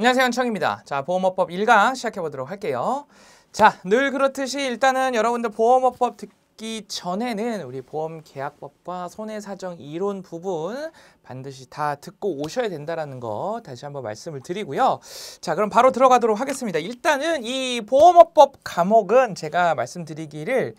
안녕하세요. 현청입니다. 자, 보험업법 1강 시작해 보도록 할게요. 자, 늘 그렇듯이 일단은 여러분들 보험업법 듣기 전에는 우리 보험계약법과 손해사정 이론 부분 반드시 다 듣고 오셔야 된다라는 거 다시 한번 말씀을 드리고요. 자, 그럼 바로 들어가도록 하겠습니다. 일단은 이 보험업법 과목은 제가 말씀드리기를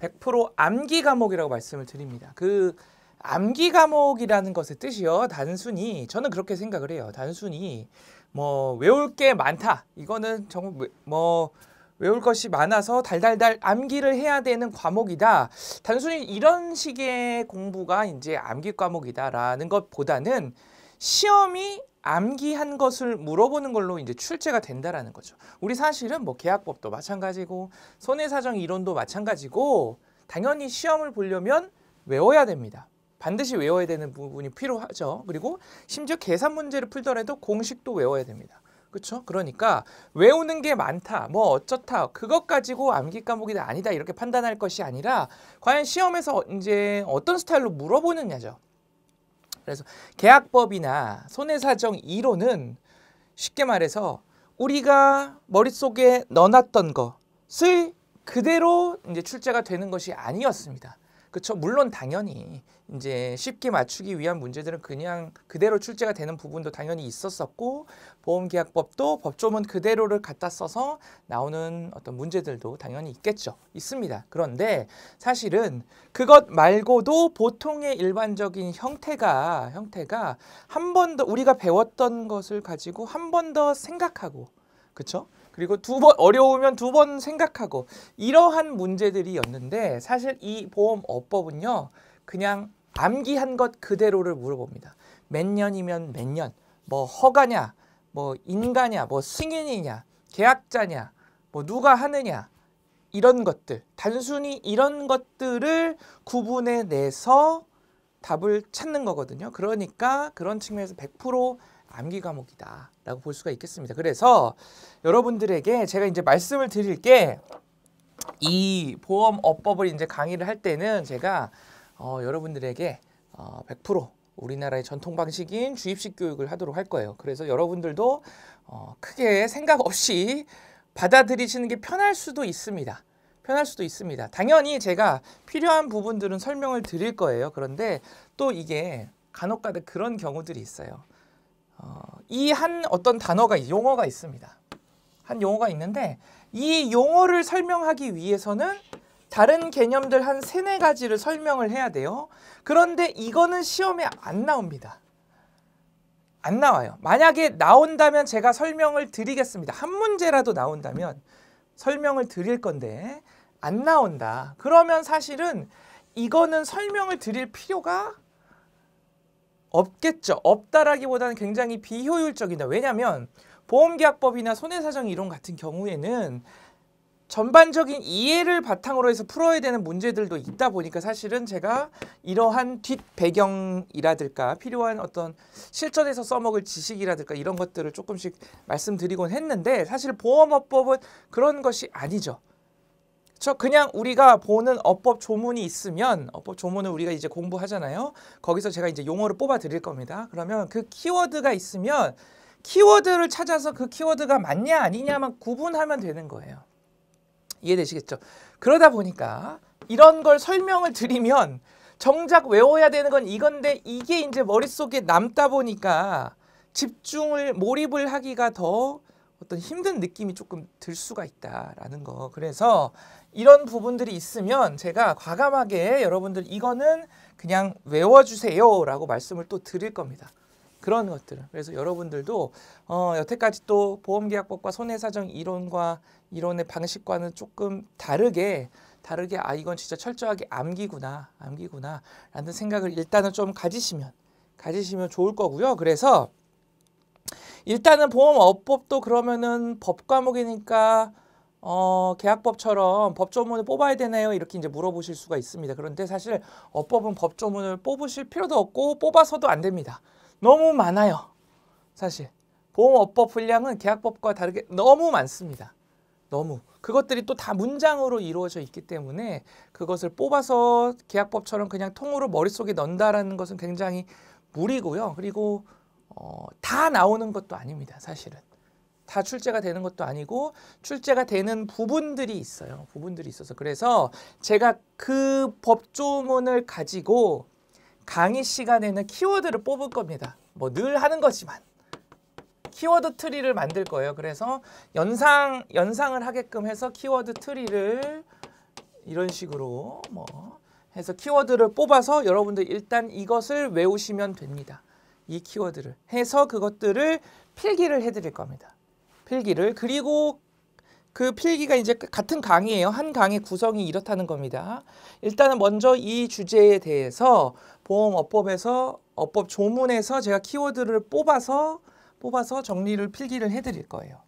100% 암기 과목이라고 말씀을 드립니다. 그 암기 과목이라는 것의 뜻이요. 단순히 저는 그렇게 생각을 해요. 단순히 뭐 외울 게 많다. 이거는 정말 뭐 외울 것이 많아서 달달달 암기를 해야 되는 과목이다. 단순히 이런 식의 공부가 이제 암기 과목이다라는 것보다는 시험이 암기한 것을 물어보는 걸로 이제 출제가 된다라는 거죠. 우리 사실은 뭐 계약법도 마찬가지고 손해사정 이론도 마찬가지고 당연히 시험을 보려면 외워야 됩니다. 반드시 외워야 되는 부분이 필요하죠. 그리고 심지어 계산 문제를 풀더라도 공식도 외워야 됩니다. 그렇죠? 그러니까 외우는 게 많다, 뭐 어쩌다, 그것 가지고 암기 과목이 아니다 이렇게 판단할 것이 아니라 과연 시험에서 이제 어떤 스타일로 물어보느냐죠. 그래서 계약법이나 손해사정 이론은 쉽게 말해서 우리가 머릿속에 넣어놨던 것을 그대로 이제 출제가 되는 것이 아니었습니다. 그렇죠? 물론 당연히 이제 쉽게 맞추기 위한 문제들은 그냥 그대로 출제가 되는 부분도 당연히 있었었고 보험계약법도 법조문 그대로를 갖다 써서 나오는 어떤 문제들도 당연히 있겠죠. 있습니다. 그런데 사실은 그것 말고도 보통의 일반적인 형태가 형태가 한 번 더 우리가 배웠던 것을 가지고 한 번 더 생각하고 그렇죠? 그리고 두 번 어려우면 두 번 생각하고 이러한 문제들이었는데 사실 이 보험업법은요. 그냥 암기한 것 그대로를 물어봅니다. 몇 년이면 몇 년, 뭐 허가냐, 뭐 인가냐, 뭐 승인이냐, 계약자냐, 뭐 누가 하느냐 이런 것들 단순히 이런 것들을 구분해 내서 답을 찾는 거거든요. 그러니까 그런 측면에서 100% 암기 과목이다라고 볼 수가 있겠습니다. 그래서 여러분들에게 제가 이제 말씀을 드릴 게 이보험어법을 이제 강의를 할 때는 제가 어, 여러분들에게 어, 100% 우리나라의 전통 방식인 주입식 교육을 하도록 할 거예요. 그래서 여러분들도 어, 크게 생각 없이 받아들이시는 게 편할 수도 있습니다. 편할 수도 있습니다. 당연히 제가 필요한 부분들은 설명을 드릴 거예요. 그런데 또 이게 간혹가다 그런 경우들이 있어요. 어, 이 한 어떤 단어가 용어가 있습니다. 한 용어가 있는데 이 용어를 설명하기 위해서는 다른 개념들 한 세네 가지를 설명을 해야 돼요. 그런데 이거는 시험에 안 나옵니다. 안 나와요. 만약에 나온다면 제가 설명을 드리겠습니다. 한 문제라도 나온다면 설명을 드릴 건데 안 나온다. 그러면 사실은 이거는 설명을 드릴 필요가 없겠죠. 없다라기보다는 굉장히 비효율적이다. 왜냐하면 보험계약법이나 손해사정 이론 같은 경우에는 전반적인 이해를 바탕으로 해서 풀어야 되는 문제들도 있다 보니까 사실은 제가 이러한 뒷배경이라든가 필요한 어떤 실전에서 써먹을 지식이라든가 이런 것들을 조금씩 말씀드리곤 했는데 사실 보험업법은 그런 것이 아니죠. 저 그냥 우리가 보는 어법 조문이 있으면 어법 조문을 우리가 이제 공부하잖아요. 거기서 제가 이제 용어를 뽑아 드릴 겁니다. 그러면 그 키워드가 있으면 키워드를 찾아서 그 키워드가 맞냐 아니냐만 구분하면 되는 거예요. 이해되시겠죠? 그러다 보니까 이런 걸 설명을 드리면 정작 외워야 되는 건 이건데 이게 이제 머릿속에 남다 보니까 집중을 몰입을 하기가 더 어떤 힘든 느낌이 조금 들 수가 있다라는 거. 그래서 이런 부분들이 있으면 제가 과감하게 여러분들 이거는 그냥 외워주세요라고 말씀을 또 드릴 겁니다. 그런 것들. 그래서 여러분들도 어, 여태까지 또 보험계약법과 손해사정 이론과 이론의 방식과는 조금 다르게 다르게 아 이건 진짜 철저하게 암기구나 암기구나 라는 생각을 일단은 좀 가지시면 가지시면 좋을 거고요. 그래서 일단은 보험업법도 그러면은 법 과목이니까 어, 계약법처럼 법조문을 뽑아야 되나요? 이렇게 이제 물어보실 수가 있습니다. 그런데 사실 어법은 법조문을 뽑으실 필요도 없고 뽑아서도 안 됩니다. 너무 많아요. 사실 보험업법 분량은 계약법과 다르게 너무 많습니다. 너무. 그것들이 또 다 문장으로 이루어져 있기 때문에 그것을 뽑아서 계약법처럼 그냥 통으로 머릿속에 넣는다라는 것은 굉장히 무리고요. 그리고 어, 다 나오는 것도 아닙니다. 사실은. 다 출제가 되는 것도 아니고 출제가 되는 부분들이 있어요. 부분들이 있어서 그래서 제가 그 법조문을 가지고 강의 시간에는 키워드를 뽑을 겁니다. 뭐 늘 하는 거지만 키워드 트리를 만들 거예요. 그래서 연상 연상을 하게끔 해서 키워드 트리를 이런 식으로 뭐 해서 키워드를 뽑아서 여러분들 일단 이것을 외우시면 됩니다. 이 키워드를 해서 그것들을 필기를 해드릴 겁니다. 필기를 그리고 그 필기가 이제 같은 강의예요. 한 강의 구성이 이렇다는 겁니다. 일단은 먼저 이 주제에 대해서 보험업법에서 어법 조문에서 제가 키워드를 뽑아서 뽑아서 정리를 필기를 해드릴 거예요.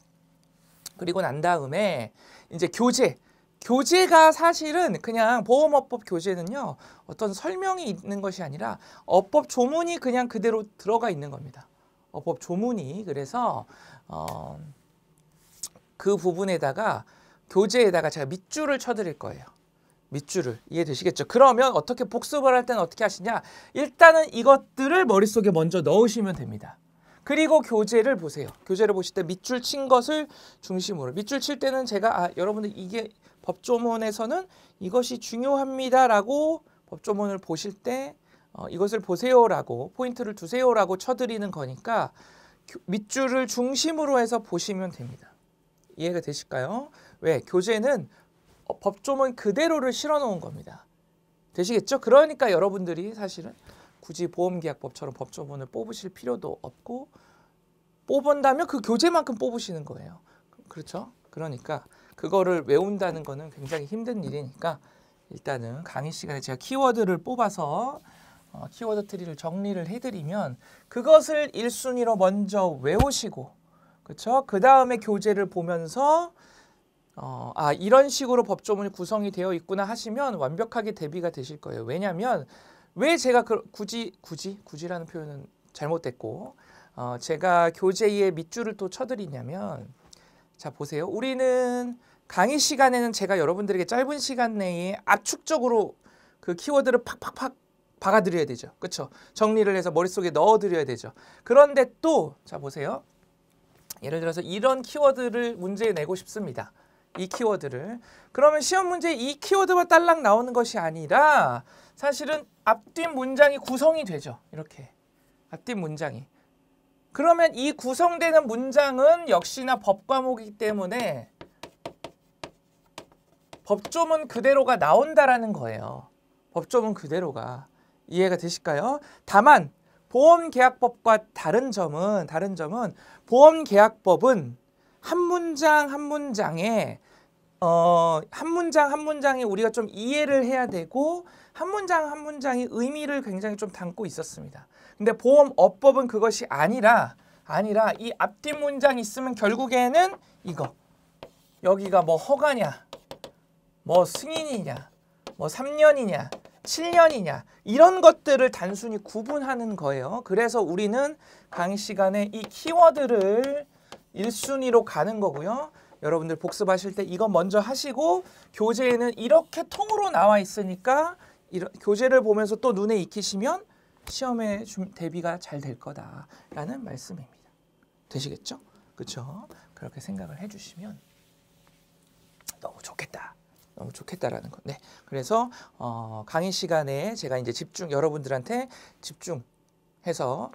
그리고 난 다음에 이제 교재 교재가 사실은 그냥 보험업법 교재는요 어떤 설명이 있는 것이 아니라 업법 조문이 그냥 그대로 들어가 있는 겁니다. 업법 조문이 그래서 어. 그 부분에다가 교재에다가 제가 밑줄을 쳐드릴 거예요. 밑줄을 이해되시겠죠? 그러면 어떻게 복습을 할 때는 어떻게 하시냐? 일단은 이것들을 머릿속에 먼저 넣으시면 됩니다. 그리고 교재를 보세요. 교재를 보실 때 밑줄 친 것을 중심으로 밑줄 칠 때는 제가 아 여러분들 이게 법조문에서는 이것이 중요합니다라고 법조문을 보실 때 어, 이것을 보세요라고 포인트를 두세요라고 쳐드리는 거니까 밑줄을 중심으로 해서 보시면 됩니다. 이해가 되실까요? 왜? 교재는 법조문 그대로를 실어놓은 겁니다. 되시겠죠? 그러니까 여러분들이 사실은 굳이 보험계약법처럼 법조문을 뽑으실 필요도 없고 뽑은다면 그 교재만큼 뽑으시는 거예요. 그렇죠? 그러니까 그거를 외운다는 거는 굉장히 힘든 일이니까 일단은 강의 시간에 제가 키워드를 뽑아서 어, 키워드 트리를 정리를 해드리면 그것을 일순위로 먼저 외우시고 그렇죠? 그 다음에 교재를 보면서 어, 아 이런 식으로 법조문이 구성이 되어 있구나 하시면 완벽하게 대비가 되실 거예요. 왜냐하면 왜 제가 그, 굳이 굳이 굳이라는 표현은 잘못됐고 어, 제가 교재에 밑줄을 또 쳐드리냐면 자 보세요. 우리는 강의 시간에는 제가 여러분들에게 짧은 시간 내에 압축적으로 그 키워드를 팍팍팍 박아드려야 되죠. 그렇죠? 정리를 해서 머릿속에 넣어드려야 되죠. 그런데 또 자 보세요. 예를 들어서 이런 키워드를 문제에 내고 싶습니다. 이 키워드를. 그러면 시험 문제에 이 키워드만 딸랑 나오는 것이 아니라 사실은 앞 뒷 문장이 구성이 되죠. 이렇게. 앞 뒷 문장이. 그러면 이 구성되는 문장은 역시나 법 과목이기 때문에 법조문 그대로가 나온다라는 거예요. 법조문 그대로가. 이해가 되실까요? 다만 보험계약법과 다른 점은 다른 점은 보험계약법은 한 문장 한 문장에 어, 한 문장 한 문장에 우리가 좀 이해를 해야 되고 한 문장 한 문장이 의미를 굉장히 좀 담고 있었습니다. 근데 보험업법은 그것이 아니라 아니라 이 앞뒷 문장 있으면 결국에는 이거 여기가 뭐 허가냐 뭐 승인이냐 뭐 3년이냐 7년이냐 이런 것들을 단순히 구분하는 거예요. 그래서 우리는 강의 시간에 이 키워드를 1순위로 가는 거고요. 여러분들 복습하실 때 이거 먼저 하시고 교재에는 이렇게 통으로 나와 있으니까 교재를 보면서 또 눈에 익히시면 시험에 대비가 잘 될 거다라는 말씀입니다. 되시겠죠? 그렇죠? 그렇게 생각을 해주시면 너무 좋겠다. 너무 좋겠다라는 건데 네. 그래서 어, 강의 시간에 제가 이제 집중 여러분들한테 집중해서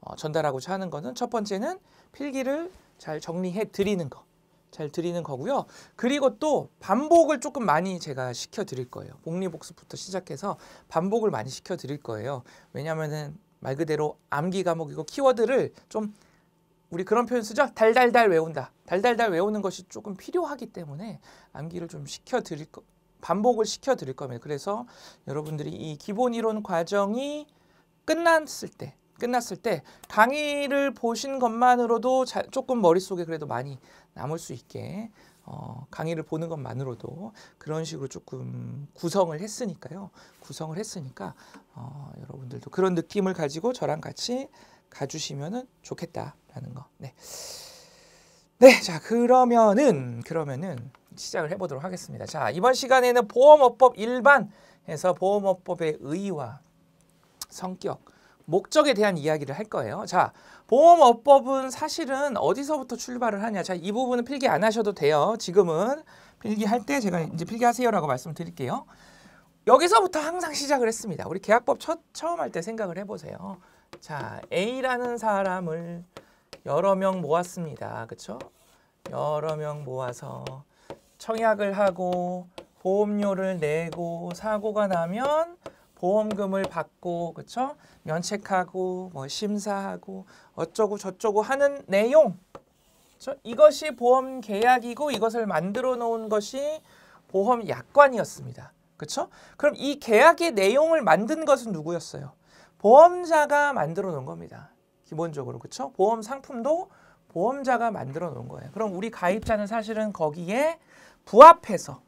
어, 전달하고자 하는 거는 첫 번째는 필기를 잘 정리해 드리는 거. 잘 드리는 거고요. 그리고 또 반복을 조금 많이 제가 시켜 드릴 거예요. 복리복습부터 시작해서 반복을 많이 시켜 드릴 거예요. 왜냐면은 말 그대로 암기 과목이고 키워드를 좀 우리 그런 표현 쓰죠? 달달달 외운다. 달달달 외우는 것이 조금 필요하기 때문에 암기를 좀 시켜드릴 거, 반복을 시켜드릴 겁니다. 그래서 여러분들이 이 기본 이론 과정이 끝났을 때, 끝났을 때 강의를 보신 것만으로도 자, 조금 머릿속에 그래도 많이 남을 수 있게 어, 강의를 보는 것만으로도 그런 식으로 조금 구성을 했으니까요. 구성을 했으니까 어, 여러분들도 그런 느낌을 가지고 저랑 같이 가주시면 좋겠다라는 거. 네. 네, 자 그러면은 그러면은 시작을 해보도록 하겠습니다. 자 이번 시간에는 보험업법 일반에서 보험업법의 의의와 성격, 목적에 대한 이야기를 할 거예요. 자, 보험업법은 사실은 어디서부터 출발을 하냐. 자, 이 부분은 필기 안 하셔도 돼요. 지금은 필기할 때 제가 이제 필기하세요라고 말씀드릴게요. 여기서부터 항상 시작을 했습니다. 우리 계약법 첫, 처음 할 때 생각을 해보세요. 자, A라는 사람을 여러 명 모았습니다. 그렇죠? 여러 명 모아서 청약을 하고 보험료를 내고 사고가 나면 보험금을 받고 그렇죠? 면책하고 뭐 심사하고 어쩌고 저쩌고 하는 내용. 그쵸? 이것이 보험 계약이고 이것을 만들어 놓은 것이 보험 약관이었습니다. 그렇죠? 그럼 이 계약의 내용을 만든 것은 누구였어요? 보험자가 만들어 놓은 겁니다. 기본적으로 그렇죠? 보험 상품도 보험자가 만들어 놓은 거예요. 그럼 우리 가입자는 사실은 거기에 부합해서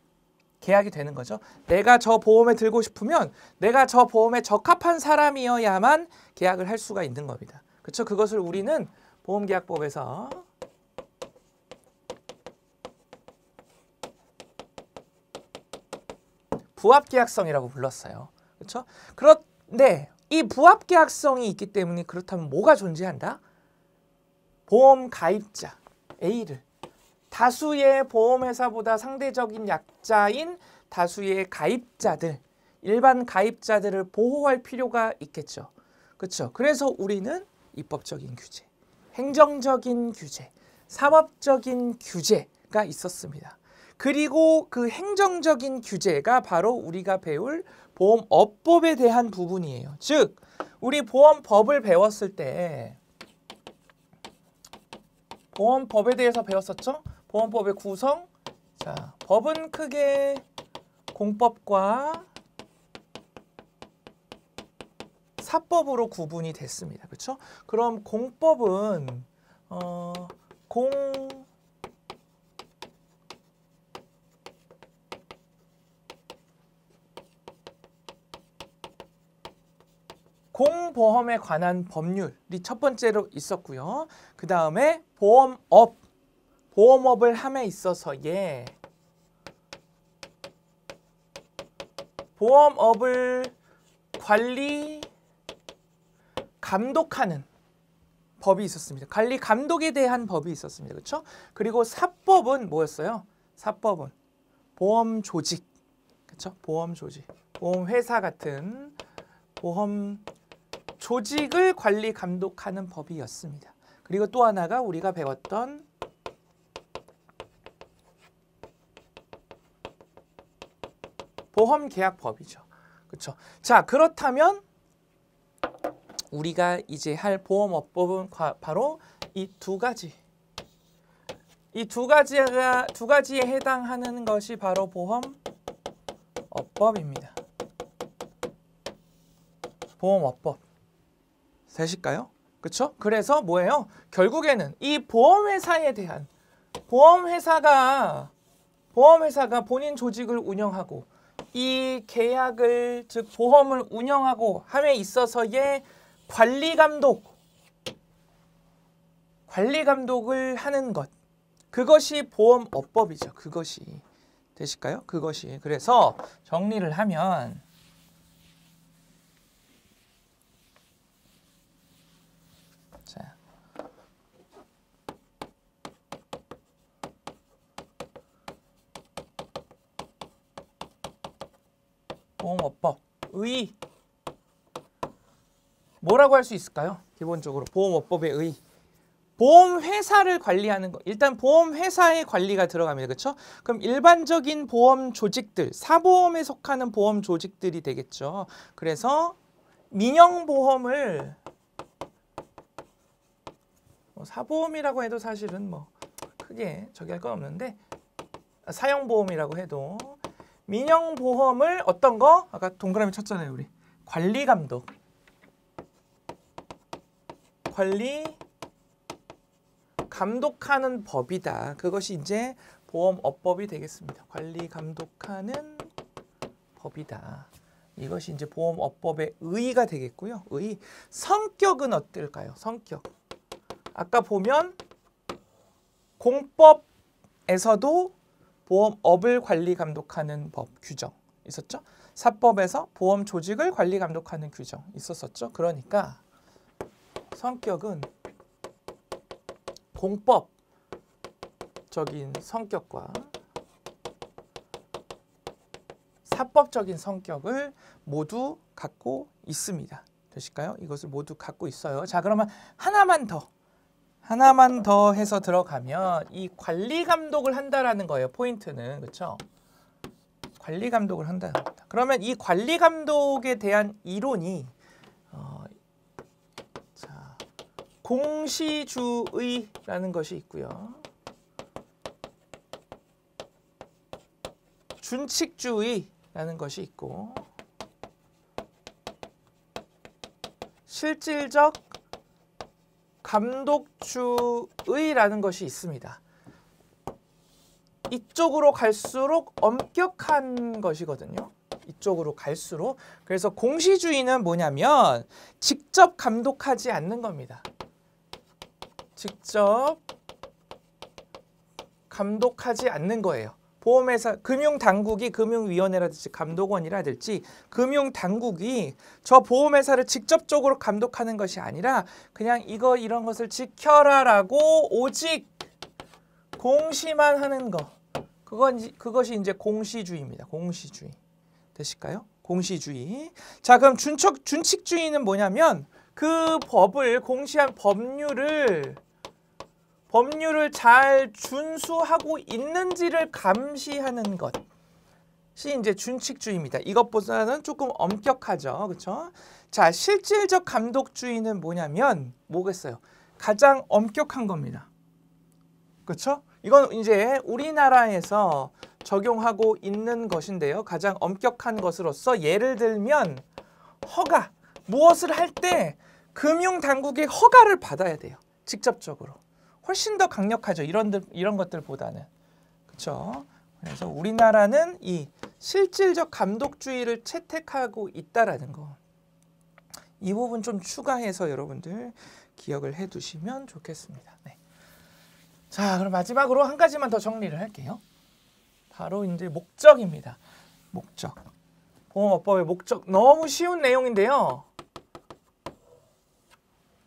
계약이 되는 거죠. 내가 저 보험에 들고 싶으면 내가 저 보험에 적합한 사람이어야만 계약을 할 수가 있는 겁니다. 그렇죠? 그것을 우리는 보험계약법에서 부합계약성이라고 불렀어요. 그렇죠? 그런데 이 부합계약성이 있기 때문에 그렇다면 뭐가 존재한다? 보험 가입자 A를 다수의 보험회사보다 상대적인 약자인 다수의 가입자들, 일반 가입자들을 보호할 필요가 있겠죠. 그렇죠. 그래서 우리는 입법적인 규제, 행정적인 규제, 사법적인 규제가 있었습니다. 그리고 그 행정적인 규제가 바로 우리가 배울 보험업법에 대한 부분이에요. 즉 우리 보험법을 배웠을 때 보험법에 대해서 배웠었죠? 보험법의 구성 자, 법은 크게 공법과 사법으로 구분이 됐습니다. 그렇죠? 그럼 공법은 어, 공 공보험에 관한 법률이 첫 번째로 있었고요. 그 다음에 보험업, 보험업을 함에 있어서의 보험업을 관리, 감독하는 법이 있었습니다. 관리 감독에 대한 법이 있었습니다. 그렇죠? 그리고 사법은 뭐였어요? 사법은 보험 조직. 그렇죠? 보험 조직. 보험 회사 같은 보험 조직을 관리 감독하는 법이었습니다. 그리고 또 하나가 우리가 배웠던 보험 계약법이죠. 그렇죠. 자, 그렇다면 우리가 이제 할 보험업법은 바로 이 두 가지. 이 두 가지가 두 가지에 해당하는 것이 바로 보험업법입니다. 보험업법. 되실까요? 그렇죠? 그래서 뭐예요? 결국에는 이 보험회사에 대한 보험회사가 보험회사가 본인 조직을 운영하고 이 계약을 즉 보험을 운영하고 함에 있어서의 관리 감독 관리 감독을 하는 것 그것이 보험업법이죠. 그것이 되실까요? 그것이 그래서 정리를 하면 보험업법의 뭐라고 할 수 있을까요? 기본적으로 보험업법의의 보험회사를 관리하는 거 일단 보험회사의 관리가 들어갑니다. 그렇죠? 그럼 일반적인 보험 조직들 사보험에 속하는 보험 조직들이 되겠죠. 그래서 민영보험을 뭐 사보험이라고 해도 사실은 뭐 크게 저기 할 건 없는데 사형보험이라고 해도 민영 보험을 어떤 거? 아까 동그라미 쳤잖아요, 우리. 관리 감독. 관리 감독하는 법이다. 그것이 이제 보험업법이 되겠습니다. 관리 감독하는 법이다. 이것이 이제 보험업법의 의의가 되겠고요. 의의. 성격은 어떨까요? 성격. 아까 보면 공법에서도 보험업을 관리 감독하는 법 규정 있었죠. 사법에서 보험 조직을 관리 감독하는 규정 있었었죠. 그러니까 성격은 공법적인 성격과 사법적인 성격을 모두 갖고 있습니다. 되실까요? 이것을 모두 갖고 있어요. 자, 그러면 하나만 더 하나만 더 해서 들어가면 이 관리 감독을 한다라는 거예요. 포인트는 그렇죠? 관리 감독을 한다. 그러면 이 관리 감독에 대한 이론이 어, 자, 공시주의라는 것이 있고요. 준칙주의라는 것이 있고 실질적 감독주의라는 것이 있습니다. 이쪽으로 갈수록 엄격한 것이거든요. 이쪽으로 갈수록. 그래서 공시주의는 뭐냐면 직접 감독하지 않는 겁니다. 직접 감독하지 않는 거예요. 보험회사 금융당국이 금융위원회라든지 감독원이라든지 금융당국이 저 보험회사를 직접적으로 감독하는 것이 아니라 그냥 이거 이런 것을 지켜라라고 오직 공시만 하는 거 그건 그것이 이제 공시주의입니다. 공시주의 되실까요? 공시주의. 자 그럼 준척 준칙주의는 뭐냐면 그 법을 공시한 법률을 법률을 잘 준수하고 있는지를 감시하는 것. 이 이제 준칙주의입니다. 이것보다는 조금 엄격하죠. 그렇죠? 자, 실질적 감독주의는 뭐냐면 뭐겠어요? 가장 엄격한 겁니다. 그렇죠? 이건 이제 우리나라에서 적용하고 있는 것인데요. 가장 엄격한 것으로서 예를 들면 허가, 무엇을 할 때 금융당국의 허가를 받아야 돼요. 직접적으로. 훨씬 더 강력하죠. 이런 이런 것들보다는 그렇죠. 그래서 우리나라는 이 실질적 감독주의를 채택하고 있다라는 거. 이 부분 좀 추가해서 여러분들 기억을 해두시면 좋겠습니다. 네. 자, 그럼 마지막으로 한 가지만 더 정리를 할게요. 바로 이제 목적입니다. 목적. 보험업법의 목적. 너무 쉬운 내용인데요.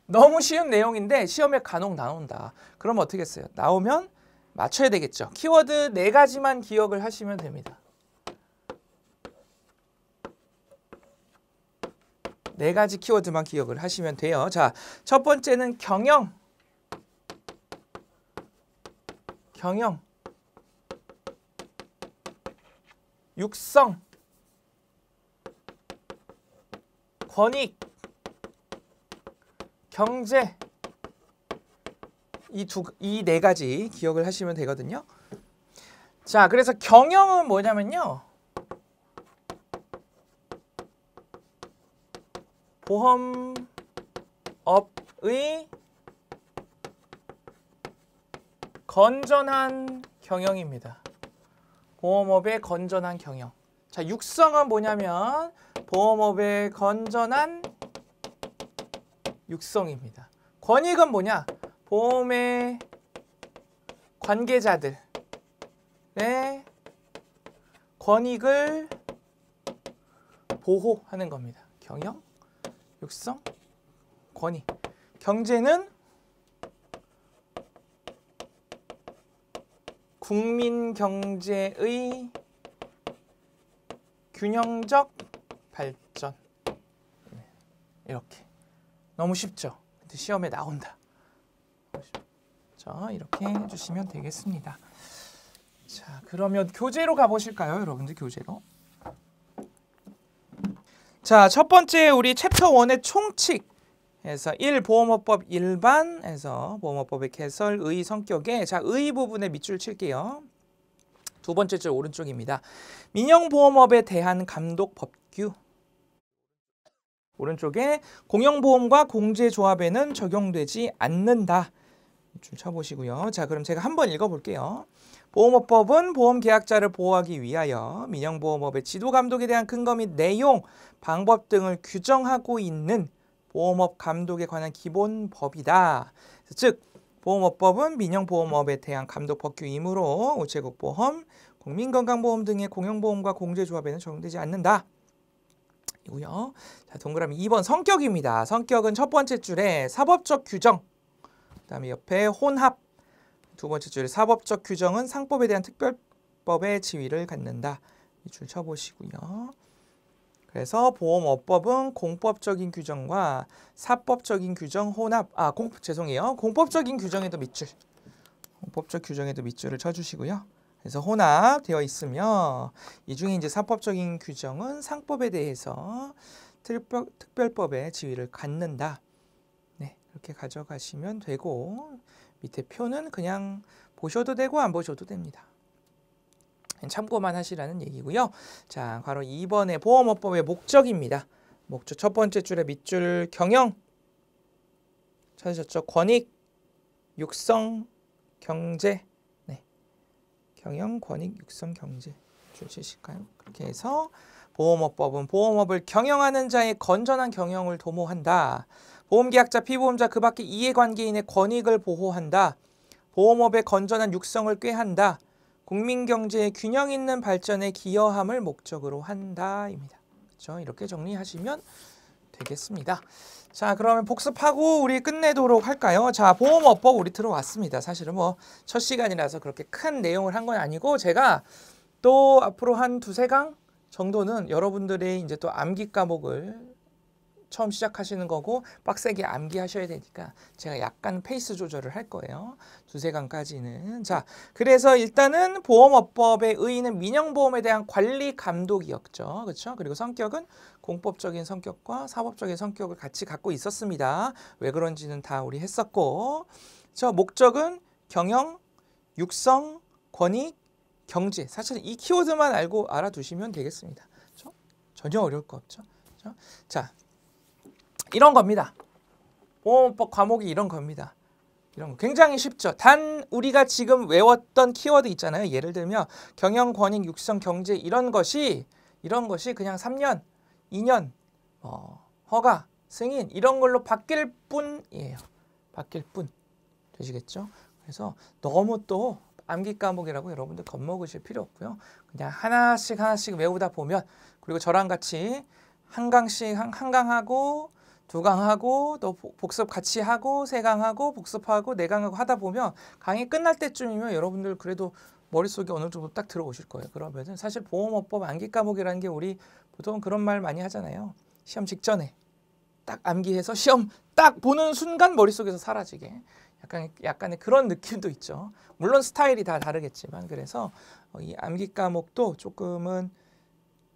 너무 쉬운 내용인데 시험에 간혹 나온다. 그럼 어떻게 써요? 나오면 맞춰야 되겠죠. 키워드 네 가지만 기억을 하시면 됩니다. 네 가지 키워드만 기억을 하시면 돼요. 자, 첫 번째는 경영. 경영. 육성. 권익. 경제 이 두 이 네 가지 기억을 하시면 되거든요. 자, 그래서 경영은 뭐냐면요. 보험업의 건전한 경영입니다. 보험업의 건전한 경영. 자, 육성은 뭐냐면 보험업의 건전한 육성입니다. 권익은 뭐냐? 보험의 관계자들의 권익을 보호하는 겁니다. 경영, 육성, 권익. 경제는 국민 경제의 균형적 발전 네, 이렇게 너무 쉽죠? 근데 시험에 나온다. 자, 이렇게 해주시면 되겠습니다. 자, 그러면 교재로 가보실까요? 여러분들 교재로. 자, 첫 번째 우리 챕터 1의 총칙. 그래서 1. 보험업법 일반에서 보험업법의 개설, 의, 성격에 자, 의 부분에 밑줄 칠게요. 두 번째 줄 오른쪽입니다. 민영보험업에 대한 감독 법규 오른쪽에 공영보험과 공제조합에는 적용되지 않는다. 줄 쳐보시고요. 자, 그럼 제가 한번 읽어볼게요. 보험업법은 보험계약자를 보호하기 위하여 민영보험업의 지도감독에 대한 근거 및 내용, 방법 등을 규정하고 있는 보험업 감독에 관한 기본법이다. 즉, 보험업법은 민영보험업에 대한 감독 법규이므로 우체국 보험, 국민건강보험 등의 공영보험과 공제조합에는 적용되지 않는다. 이고요. 자, 동그라미 2번 성격입니다. 성격은 첫 번째 줄에 사법적 규정, 그다음에 옆에 혼합. 두 번째 줄에 사법적 규정은 상법에 대한 특별법의 지위를 갖는다. 이 줄 쳐보시고요. 그래서 보험업법은 공법적인 규정과 사법적인 규정 혼합 아 공, 죄송해요 공법적인 규정에도 밑줄 공법적 규정에도 밑줄을 쳐주시고요 그래서 혼합되어 있으며 이 중에 이제 사법적인 규정은 상법에 대해서 특별법의 지위를 갖는다. 네, 이렇게 가져가시면 되고 밑에 표는 그냥 보셔도 되고 안 보셔도 됩니다. 참고만 하시라는 얘기고요. 자, 바로 2번의 보험업법의 목적입니다. 목적 첫 번째 줄의 밑줄 경영 찾으셨죠? 권익, 육성, 경제, 경영, 권익, 육성, 경제 줄이실까요? 그렇게 해서 보험업법은 보험업을 경영하는 자의 건전한 경영을 도모한다. 보험계약자, 피보험자, 그밖에 이해관계인의 권익을 보호한다. 보험업의 건전한 육성을 꾀한다. 국민경제의 균형 있는 발전에 기여함을 목적으로 한다입니다. 그렇죠? 이렇게 정리하시면 되겠습니다. 자 그러면 복습하고 우리 끝내도록 할까요? 자 보험업법 우리 들어왔습니다. 사실은 뭐 첫 시간이라서 그렇게 큰 내용을 한 건 아니고 제가 또 앞으로 한 두세 강 정도는 여러분들의 이제 또 암기 과목을 처음 시작하시는 거고 빡세게 암기하셔야 되니까 제가 약간 페이스 조절을 할 거예요. 두세 강까지는. 자, 그래서 일단은 보험업법의 의의는 민영보험에 대한 관리 감독이었죠. 그렇죠? 그리고 성격은 공법적인 성격과 사법적인 성격을 같이 갖고 있었습니다. 왜 그런지는 다 우리 했었고 저 목적은 경영, 육성, 권익, 경제. 사실 이 키워드만 알고 알아두시면 되겠습니다. 그렇죠? 전혀 어려울 거없죠 그렇죠? 자, 이런 겁니다. 보험법 과목이 이런 겁니다. 이런 거 굉장히 쉽죠. 단 우리가 지금 외웠던 키워드 있잖아요. 예를 들면 경영, 권익, 육성, 경제 이런 것이 이런 것이 그냥 3년, 2년, 어, 허가, 승인 이런 걸로 바뀔 뿐이에요. 바뀔 뿐 되시겠죠? 그래서 너무 또 암기 과목이라고 여러분들 겁먹으실 필요 없고요. 그냥 하나씩 하나씩 외우다 보면 그리고 저랑 같이 한강씩 한, 강하고 두 강하고 또 복습 같이 하고 세 강하고 복습하고 네 강하고 하다 보면 강의 끝날 때쯤이면 여러분들 그래도 머릿속에 어느 정도 딱 들어오실 거예요. 그러면은 사실 보험업법 암기 과목이라는 게 우리 보통 그런 말 많이 하잖아요. 시험 직전에 딱 암기해서 시험 딱 보는 순간 머릿속에서 사라지게 약간 약간의 그런 느낌도 있죠. 물론 스타일이 다 다르겠지만 그래서 어, 이 암기 과목도 조금은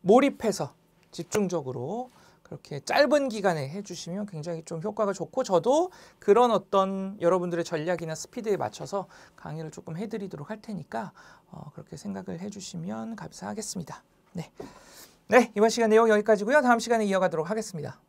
몰입해서 집중적으로 그렇게 짧은 기간에 해주시면 굉장히 좀 효과가 좋고 저도 그런 어떤 여러분들의 전략이나 스피드에 맞춰서 강의를 조금 해드리도록 할 테니까 어, 그렇게 생각을 해주시면 감사하겠습니다. 네. 네, 이번 시간 내용 여기까지고요. 다음 시간에 이어가도록 하겠습니다.